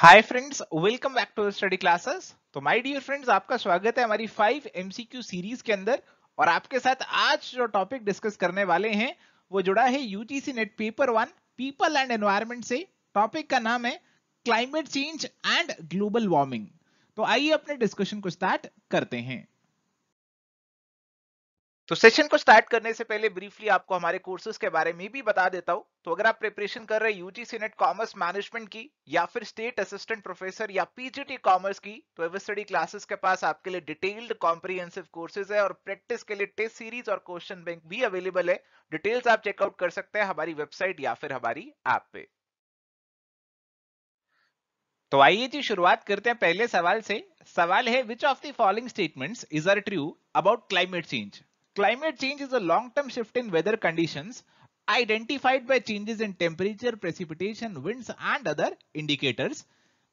Hi friends welcome back to study classes तो my dear friends आपका स्वागत है हमारी फाइव एमसीक्यू सीरीज के अंदर और आपके साथ आज जो टॉपिक डिस्कस करने वाले हैं वो जुड़ा है UGC NET paper one people and environment से टॉपिक का नाम है climate change and global warming तो आइए अपने डिस्कशन को स्टार्ट करते हैं तो सेशन को स्टार्ट करने से पहले ब्रीफली आपको हमारे कोर्सेज के बारे में भी बता देता हूँ तो अगर आप प्रिपरेशन कर रहे यूजीसी नेट कॉमर्स मैनेजमेंट की या फिर स्टेट असिस्टेंट प्रोफेसर या पीजीटी कॉमर्स की तो एवर स्टडी क्लासेस के पास आपके लिए डिटेल्ड कॉम्प्रीहेंसिव कोर्सेज है और प्रैक्टिस के लिए टेस्ट सीरीज और क्वेश्चन बैंक भी अवेलेबल है डिटेल्स आप चेकआउट कर सकते हैं हमारी वेबसाइट या फिर हमारी ऐप पे तो आइए जी शुरुआत करते हैं पहले सवाल से सवाल है which of the following statements is are true about climate change Climate change is a long-term shift in weather conditions identified by changes in temperature, precipitation, winds and other indicators.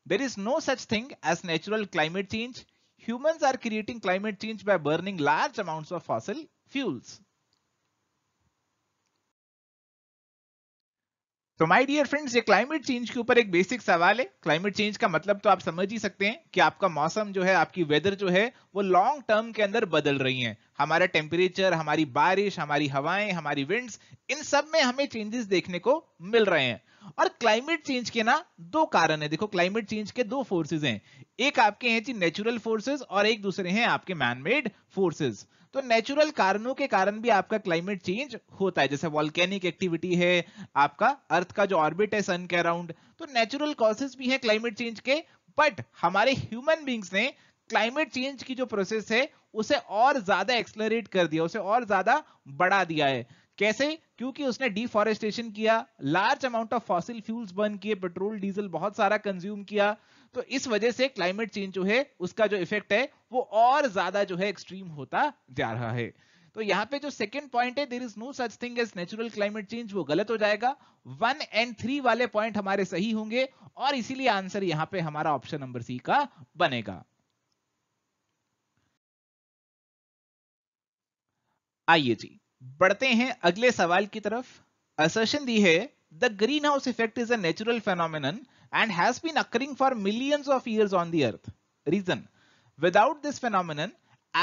There is no such thing as natural climate change. Humans are creating climate change by burning large amounts of fossil fuels. तो my dear friends ये climate change के ऊपर एक basic सवाल है climate change का मतलब तो आप समझ ही सकते हैं कि आपका मौसम जो है आपकी वेदर जो है वो लॉन्ग टर्म के अंदर बदल रही है हमारा टेम्परेचर हमारी बारिश हमारी हवाएं हमारी विंड्स इन सब में हमें चेंजेस देखने को मिल रहे हैं और क्लाइमेट चेंज के ना दो कारण है देखो क्लाइमेट चेंज के दो फोर्सेज हैं एक आपके हैं जी नेचुरल फोर्सेज और एक दूसरे हैं आपके मैनमेड फोर्सेज तो नेचुरल कारणों के कारण भी आपका क्लाइमेट चेंज होता है जैसे वॉल्केनिक एक्टिविटी है आपका अर्थ का जो ऑर्बिट है सन के अराउंड तो नेचुरल कॉजेज भी है क्लाइमेट चेंज के बट हमारे ह्यूमन बींग्स ने क्लाइमेट चेंज की जो प्रोसेस है उसे और ज्यादा एक्सलरेट कर दिया उसे और ज्यादा बढ़ा दिया है कैसे क्योंकि उसने डिफॉरेस्टेशन किया large amount of fossil fuels burn किए पेट्रोल डीजल बहुत सारा कंज्यूम किया तो इस वजह से क्लाइमेट चेंज जो है उसका जो इफेक्ट है वो और ज्यादा जो है एक्सट्रीम होता जा रहा है तो यहां पे जो सेकेंड पॉइंट है there is no such thing as natural climate change वो गलत हो जाएगा वन एंड थ्री वाले पॉइंट हमारे सही होंगे और इसीलिए आंसर यहां पे हमारा ऑप्शन नंबर सी का बनेगा आइए जी बढ़ते हैं अगले सवाल की तरफ असर्शन दी है the greenhouse effect is a natural and has been occurring for millions of in on the earth reason without this phenomenon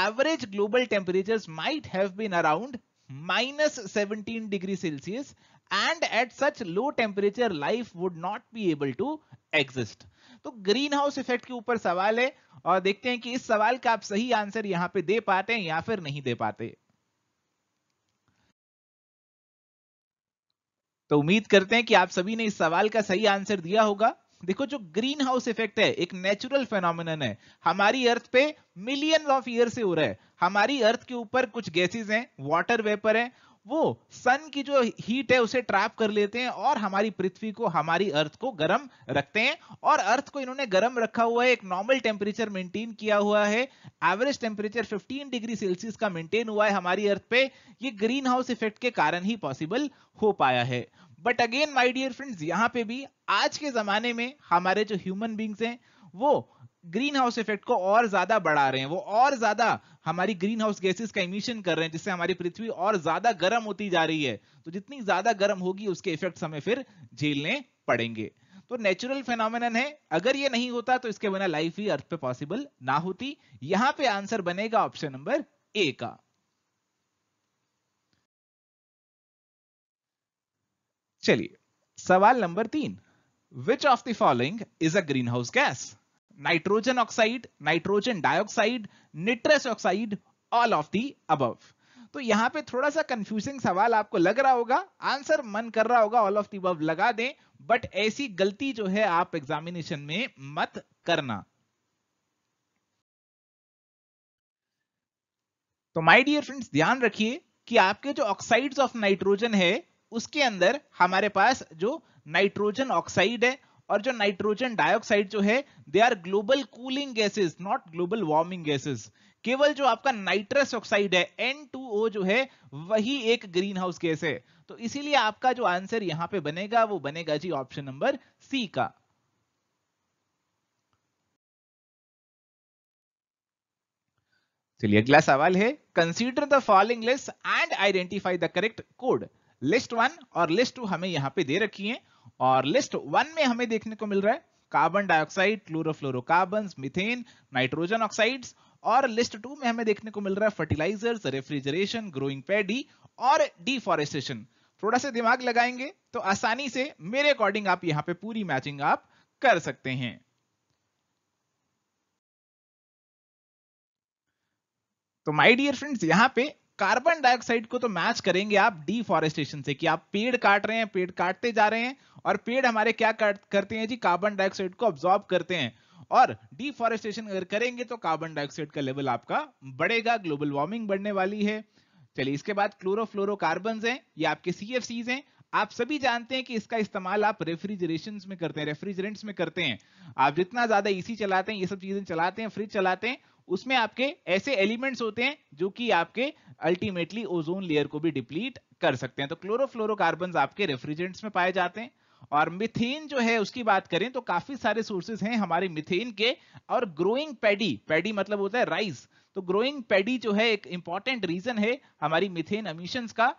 average global temperature might have been around minus 17 degrees Celsius and at such low temperature life would not be able तो greenhouse effect के ऊपर सवाल है और देखते हैं कि इस सवाल का आप सही आंसर यहां पे दे पाते हैं या फिर नहीं दे पाते तो उम्मीद करते हैं कि आप सभी ने इस सवाल का सही आंसर दिया होगा देखो जो ग्रीन हाउस इफेक्ट है एक नेचुरल फेनोमिनन है हमारी अर्थ पे मिलियन ऑफ ईयर से हो रहा है हमारी अर्थ के ऊपर कुछ गैसेज हैं वाटर वेपर है वो सन की जो हीट है उसे ट्रैप कर लेते हैं और हमारी पृथ्वी को हमारी अर्थ को गर्म रखते हैं और अर्थ को इन्होंने गर्म रखा हुआ है एक नॉर्मल टेम्परेचर मेंटेन किया हुआ है एवरेज टेम्परेचर 15 डिग्री सेल्सियस का मेंटेन हुआ है हमारी अर्थ पे ये ग्रीन हाउस इफेक्ट के कारण ही पॉसिबल हो पाया है but again my dear friends यहाँ पे भी आज के जमाने में हमारे जो ह्यूमन बींग्स हैं वो ग्रीन हाउस इफेक्ट को और ज्यादा बढ़ा रहे हैं वो और ज्यादा हमारी ग्रीन हाउस गैसेस का इमिशन कर रहे हैं जिससे हमारी पृथ्वी और ज्यादा गर्म होती जा रही है तो जितनी ज्यादा गर्म होगी उसके इफेक्ट हमें फिर झेलने पड़ेंगे तो नेचुरल फेनोमेनन है अगर ये नहीं होता तो इसके बिना लाइफ ही अर्थ पे पॉसिबल ना होती यहां पे आंसर बनेगा ऑप्शन नंबर ए का चलिए सवाल नंबर तीन which of the following is a greenhouse gas nitrogen oxide, nitrogen dioxide, nitrous oxide, all of the above. तो यहां पे थोड़ा सा कंफ्यूजिंग सवाल आपको लग रहा होगा आंसर मन कर रहा होगा ऑल ऑफ दी बब लगा दें बट ऐसी गलती जो है आप एग्जामिनेशन में मत करना तो माय डियर फ्रेंड्स ध्यान रखिए कि आपके जो ऑक्साइड्स ऑफ नाइट्रोजन है उसके अंदर हमारे पास जो नाइट्रोजन ऑक्साइड है और जो नाइट्रोजन डाइऑक्साइड जो है they are global cooling gases not global warming gases केवल जो आपका नाइट्रस ऑक्साइड है एन जो है वही एक ग्रीन हाउस गैस है तो इसीलिए आपका जो आंसर यहां पे बनेगा वो बनेगा जी ऑप्शन नंबर सी का चलिए अगला सवाल है consider the following list and identify the correct code list one और लिस्ट टू हमें यहां पे दे रखी है और लिस्ट वन में हमें देखने को मिल रहा है carbon dioxide chlorofluorocarbon methane nitrogen oxides और लिस्ट टू में हमें देखने को मिल रहा है फर्टिलाइजर्स रेफ्रिजरेशन ग्रोइंग पैडी और डिफॉरेस्टेशन थोड़ा सा दिमाग लगाएंगे तो आसानी से मेरे अकॉर्डिंग आप यहां पे पूरी मैचिंग आप कर सकते हैं तो माय डियर फ्रेंड्स यहां पे कार्बन डाइऑक्साइड को तो मैच करेंगे आप डिफॉरेस्टेशन से कि आप पेड़ काट रहे हैं पेड़ काटते जा रहे हैं और पेड़ हमारे क्या करते हैं जी कार्बन डाइऑक्साइड को ऑब्जॉर्ब करते हैं और डिफॉरेस्टेशन अगर करेंगे तो कार्बन डाइऑक्साइड का लेवल आपका बढ़ेगा ग्लोबल वार्मिंग बढ़ने वाली है चलिए इसके बाद क्लोरोफ्लोरोकार्बन हैं ये आपके सी हैं आप सभी जानते हैं कि इसका इस्तेमाल आप रेफ्रिजरेशन में करते हैं रेफ्रिजरेंट्स में करते हैं आप जितना ज्यादा एसी e चलाते हैं ये सब चीजें चलाते हैं फ्रिज चलाते हैं उसमें आपके ऐसे एलिमेंट्स होते हैं जो कि आपके अल्टीमेटली ओजोन लेयर को भी डिप्लीट कर सकते हैं तो क्लोरोफ्लोरोकार्बन आपके रेफ्रिजरेंट्स में पाए जाते हैं और मिथेन जो है उसकी बात करें तो काफी सारे सोर्सेज हैं हमारे मिथेन के और ग्रोइंग पैडी पैडी मतलब होता है राइस तो ग्रोइंग पैडी जो है एक इंपॉर्टेंट रीजन है हमारी मिथेन अमीशंस का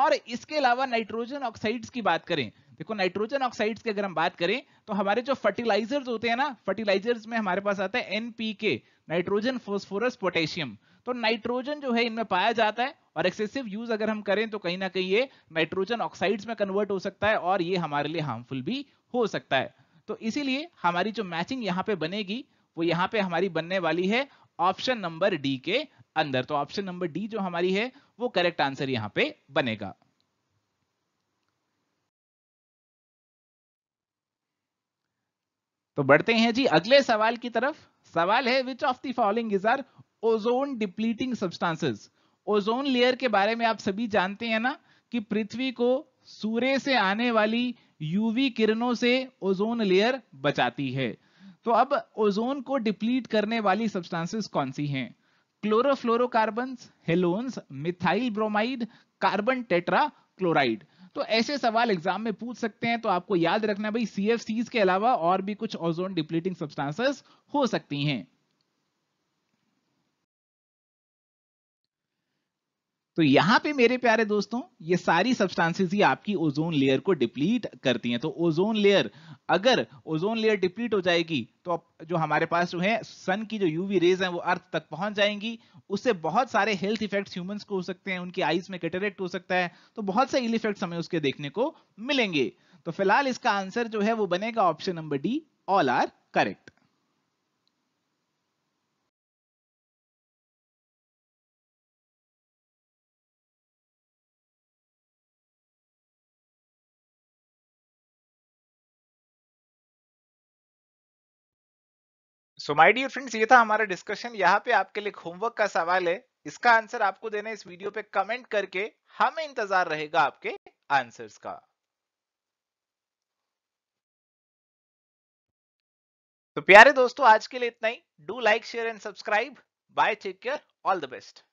और इसके अलावा नाइट्रोजन ऑक्साइड्स की बात करें देखो नाइट्रोजन ऑक्साइड्स की अगर हम बात करें तो हमारे जो फर्टिलाइजर्स होते हैं ना फर्टिलाइजर्स में हमारे पास आता है एनपीके नाइट्रोजन फोस्फोरस पोटेशियम तो नाइट्रोजन जो है इनमें पाया जाता है और एक्सेसिव यूज अगर हम करें तो कहीं ना कहीं ये नाइट्रोजन ऑक्साइड्स में कन्वर्ट हो सकता है और ये हमारे लिए हार्मफुल भी हो सकता है तो इसीलिए हमारी जो मैचिंग यहाँ पे बनेगी वो यहाँ पे हमारी बनने वाली है ऑप्शन नंबर डी के अंदर तो ऑप्शन नंबर डी जो हमारी है वो करेक्ट आंसर यहाँ पे बनेगा तो बढ़ते हैं जी अगले सवाल की तरफ सवाल है which of the following is are ozone depleting substances ozone layer के बारे में आप सभी जानते हैं ना कि पृथ्वी को सूर्य से आने वाली यूवी किरणों से ओजोन लेयर बचाती है तो अब ओजोन को डिप्लीट करने वाली सब्सटेंसेस कौन सी हैं chlorofluorocarbons halons methyl bromide carbon tetrachloride तो ऐसे सवाल एग्जाम में पूछ सकते हैं तो आपको याद रखना भाई सी के अलावा और भी कुछ ओजोन डिप्लीटिंग सब्सटेंसेस हो सकती हैं तो यहां पे मेरे प्यारे दोस्तों ये सारी सब्सटेंसेस ही आपकी ओजोन लेयर को डिप्लीट करती हैं तो ओजोन लेयर अगर ओजोन लेयर डिप्लीट हो जाएगी तो जो हमारे पास जो है सन की जो यूवी रेज है वो अर्थ तक पहुंच जाएंगी उससे बहुत सारे हेल्थ इफेक्ट्स ह्यूमंस को हो सकते हैं उनकी आईज में कैटरेक्ट हो सकता है तो बहुत से इल इफेक्ट हमें उसके देखने को मिलेंगे तो फिलहाल इसका आंसर जो है वो बनेगा option number D all are correct so my dear friends ये था हमारा डिस्कशन यहाँ पे आपके लिए होमवर्क का सवाल है इसका आंसर आपको देना इस वीडियो पे कमेंट करके हमें इंतजार रहेगा आपके आंसर्स का तो प्यारे दोस्तों आज के लिए इतना ही do like share and subscribe bye take care all the best